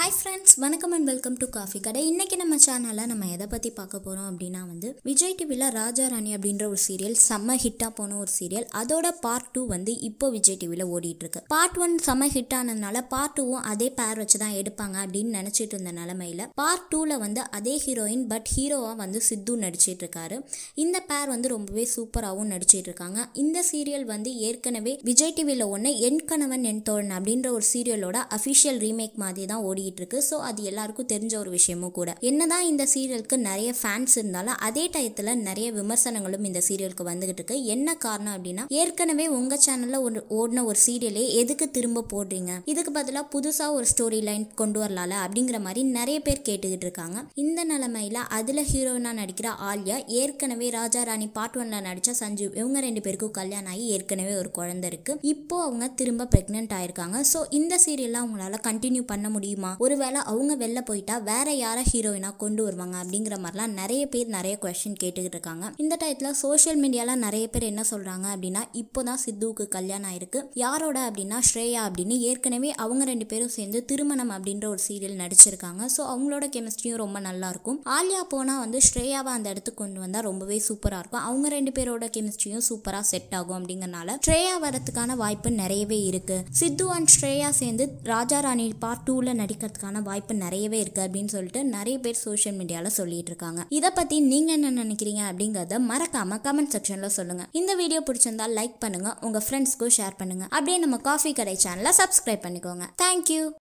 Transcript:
hi friends வணக்கம் and welcome to coffee கடை இன்றைக்கி நம்ம சேனலில் நம்ம எதை பற்றி பார்க்க போகிறோம் அப்படின்னா வந்து விஜய் டிவியில் ராஜா ராணி அப்படின்ற ஒரு சீரியல் செம்ம ஹிட்டாக போன ஒரு சீரியல் அதோட பார்ட் டூ வந்து இப்போ விஜய் டிவியில் ஓடிட்டுருக்கு பார்ட் ஒன் செம்ம ஹிட் ஆனதுனால பார்ட் டூவும் அதே பேர் வச்சு தான் எடுப்பாங்க அப்படின்னு நினச்சிட்டு இருந்த நிலமையில் பார்ட் டூவில் வந்து அதே ஹீரோயின் பட் ஹீரோவாக வந்து சித்து நடிச்சிட்டு இருக்காரு இந்த பேர் வந்து ரொம்பவே சூப்பராகவும் நடிச்சிட்டு இருக்காங்க இந்த சீரியல் வந்து ஏற்கனவே விஜய் டிவியில் ஒன்று என் கணவன் என் தோழன் அப்படின்ற ஒரு சீரியலோட அஃபிஷியல் ரீமேக் மாதிரி தான் ஓடி ஓடிக்கிட்டு இருக்கு ஸோ அது எல்லாருக்கும் தெரிஞ்ச ஒரு விஷயமும் கூட என்னதான் இந்த சீரியலுக்கு நிறைய ஃபேன்ஸ் இருந்தாலும் அதே டயத்துல நிறைய விமர்சனங்களும் இந்த சீரியலுக்கு வந்துகிட்டு இருக்கு என்ன காரணம் அப்படின்னா ஏற்கனவே உங்க சேனல்ல ஒரு ஓடின ஒரு சீரியலே எதுக்கு திரும்ப போடுறீங்க இதுக்கு பதிலாக புதுசாக ஒரு ஸ்டோரி லைன் கொண்டு வரலால அப்படிங்கிற மாதிரி நிறைய பேர் கேட்டுக்கிட்டு இருக்காங்க இந்த நிலைமையில அதில் ஹீரோயினா நடிக்கிற ஆலியா ஏற்கனவே ராஜா ராணி பார்ட் ஒன்ல நடிச்ச சஞ்சீவ் இவங்க ரெண்டு பேருக்கும் கல்யாணம் ஆகி ஏற்கனவே ஒரு குழந்தை இருக்கு இப்போ அவங்க திரும்ப பிரெக்னென்ட் ஆயிருக்காங்க ஸோ இந்த சீரியல்லாம் அவங்களால கண்டினியூ பண்ண முடியுமா ஒருவேளை அவங்க வெளில போயிட்டா வேற யாரை ஹீரோயினா கொண்டு வருவாங்க அப்படிங்கிற மாதிரிலாம் நிறைய பேர் நிறைய கொஸ்டின் கேட்டுக்கிட்டு இருக்காங்க இந்த டயத்துல சோஷியல் மீடியாவில் நிறைய பேர் என்ன சொல்கிறாங்க அப்படின்னா இப்போ தான் சித்துவுக்கு கல்யாணம் ஆயிருக்கு யாரோட அப்படின்னா ஸ்ரேயா அப்படின்னு ஏற்கனவே அவங்க ரெண்டு பேரும் சேர்ந்து திருமணம் அப்படின்ற ஒரு சீரியல் நடிச்சிருக்காங்க ஸோ அவங்களோட கெமிஸ்ட்ரியும் ரொம்ப நல்லா இருக்கும் ஆலியா போனால் வந்து ஸ்ரேயாவை அந்த இடத்துக்கு கொண்டு வந்தால் ரொம்பவே சூப்பராக இருக்கும் அவங்க ரெண்டு பேரோட கெமிஸ்ட்ரியும் சூப்பராக செட் ஆகும் அப்படிங்கறனால ஸ்ரேயா வரதுக்கான வாய்ப்பு நிறையவே இருக்குது சித்து அண்ட் ஸ்ரேயா சேர்ந்து ராஜா ராணி பார்ட் டூவில் நடிக்க கிடைக்கிறதுக்கான வாய்ப்பு நிறையவே இருக்குது அப்படின்னு சொல்லிட்டு நிறைய பேர் சோஷியல் மீடியாவில் சொல்லிட்டு இருக்காங்க இதை பற்றி நீங்கள் என்ன நினைக்கிறீங்க அப்படிங்கிறத மறக்காமல் கமெண்ட் செக்ஷனில் சொல்லுங்கள் இந்த வீடியோ பிடிச்சிருந்தா லைக் பண்ணுங்கள் உங்கள் ஃப்ரெண்ட்ஸ்க்கும் ஷேர் பண்ணுங்க அப்படியே நம்ம காஃபி கடை சேனலை சப்ஸ்கிரைப் பண்ணிக்கோங்க தேங்க்யூ